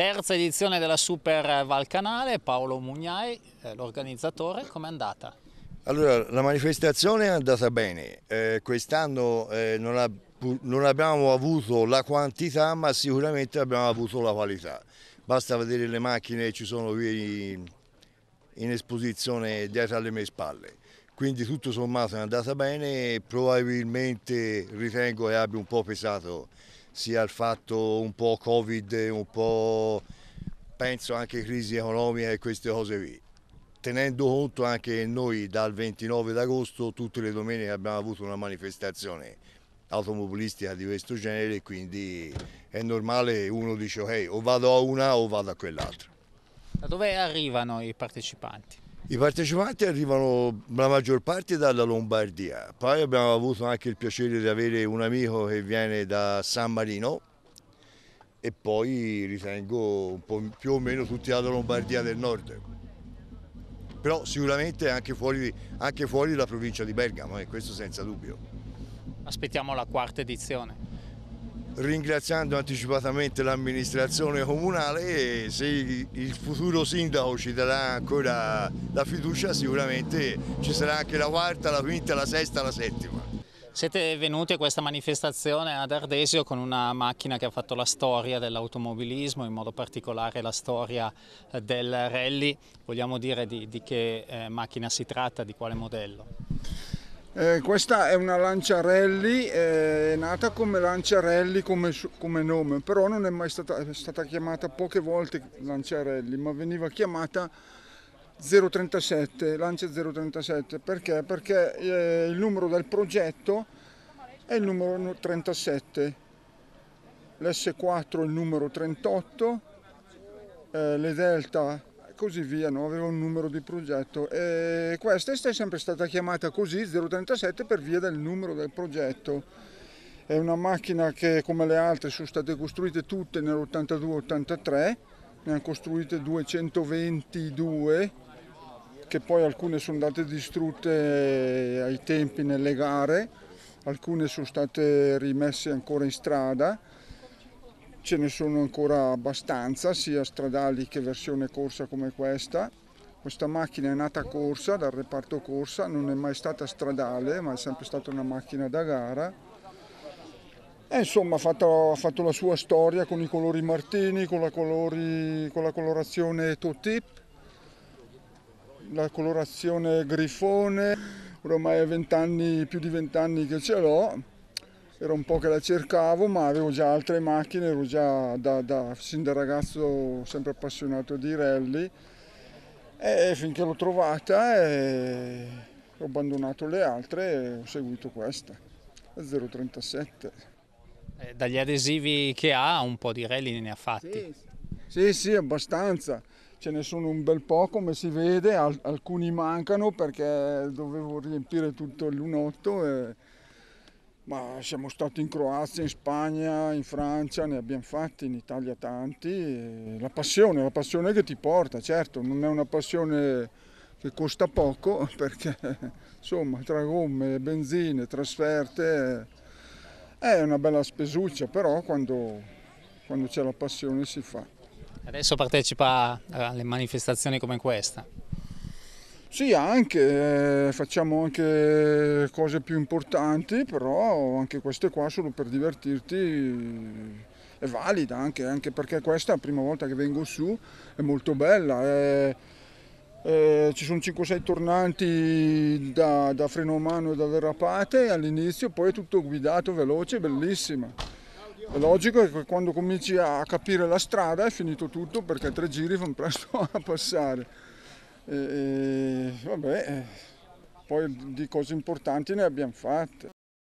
terza edizione della Super Valcanale, Paolo Mugnai, eh, l'organizzatore, com'è andata? Allora, la manifestazione è andata bene, eh, quest'anno eh, non, non, abbiamo avuto la quantità ma sicuramente abbiamo avuto la qualità, basta vedere le macchine ci sono qui in, in esposizione dietro alle mie spalle, quindi tutto sommato è andata bene e probabilmente ritengo che abbia un po' pesato sia il fatto un po' Covid, un po' penso anche crisi economica e queste cose lì. Tenendo conto anche che noi dal 29 d'agosto tutte le domeniche abbiamo avuto una manifestazione automobilistica di questo genere, quindi è normale uno dice ok, o vado a una o vado a quell'altra. Da dove arrivano i partecipanti? I partecipanti arrivano la maggior parte dalla Lombardia, poi abbiamo avuto anche il piacere di avere un amico che viene da San Marino e poi ritengo un po' più o meno tutti dalla Lombardia del nord. Però sicuramente anche fuori, anche fuori la provincia di Bergamo, e eh, questo senza dubbio. Aspettiamo la quarta edizione ringraziando anticipatamente l'amministrazione comunale e se il futuro sindaco ci darà ancora la fiducia sicuramente ci sarà anche la quarta, la quinta, la sesta, la settima. Siete venuti a questa manifestazione ad Ardesio con una macchina che ha fatto la storia dell'automobilismo, in modo particolare la storia eh, del rally. Vogliamo dire di, di che eh, macchina si tratta, di quale modello? Eh, questa è una lanciarelli, eh, è nata come lanciarelli come, come, nome, però non è mai stata, è stata chiamata poche volte lanciarelli, ma veniva chiamata 037, lancia 037, perché? Perché eh, il numero del progetto è il numero 37, l'S4 è il numero 38, eh, le delta così via, no? aveva un numero di progetto e questa è sempre stata chiamata così 037 per via del numero del progetto. È una macchina che come le altre sono state costruite tutte nell'82-83, ne hanno costruite 222 che poi alcune sono andate distrutte ai tempi nelle gare, alcune sono state rimesse ancora in strada ce ne sono ancora abbastanza, sia stradali che versione corsa come questa. Questa macchina è nata corsa dal reparto corsa, non è mai stata stradale, ma è sempre stata una macchina da gara. E insomma ha fatto, ha fatto la sua storia con i colori martini, con la, colori, con la colorazione Totip, la colorazione grifone, ormai è più di vent'anni che ce l'ho era un po' che la cercavo, ma avevo già altre macchine, ero già da, da, sin da ragazzo sempre appassionato di rally e finché l'ho trovata eh, ho abbandonato le altre e ho seguito questa, la 037. Eh, dagli adesivi che ha un po' di rally ne ha fatti? Sì, sì, sì abbastanza. Ce ne sono un bel po' come si vede, Al alcuni mancano perché dovevo riempire tutto il lunotto. E ma siamo stati in Croazia, in Spagna, in Francia, ne abbiamo fatti, in Italia tanti. La passione, la passione che ti porta, certo, non è una passione che costa poco perché insomma tra gomme, benzine, trasferte è una bella spesuccia, però quando, quando c'è la passione si fa. Adesso partecipa alle manifestazioni come questa? Sì, anche, eh, facciamo anche cose più importanti, però anche queste qua solo per divertirti è valida anche, anche perché questa è la prima volta che vengo su, è molto bella. È... Eh, ci sono 5-6 tornanti da, da, freno a mano e da derrapate all'inizio, poi è tutto guidato, veloce, bellissima. È logico che quando cominci a capire la strada è finito tutto perché tre giri fanno presto a passare. E, eh, eh, vabbè, eh, poi di cose importanti ne abbiamo fatte.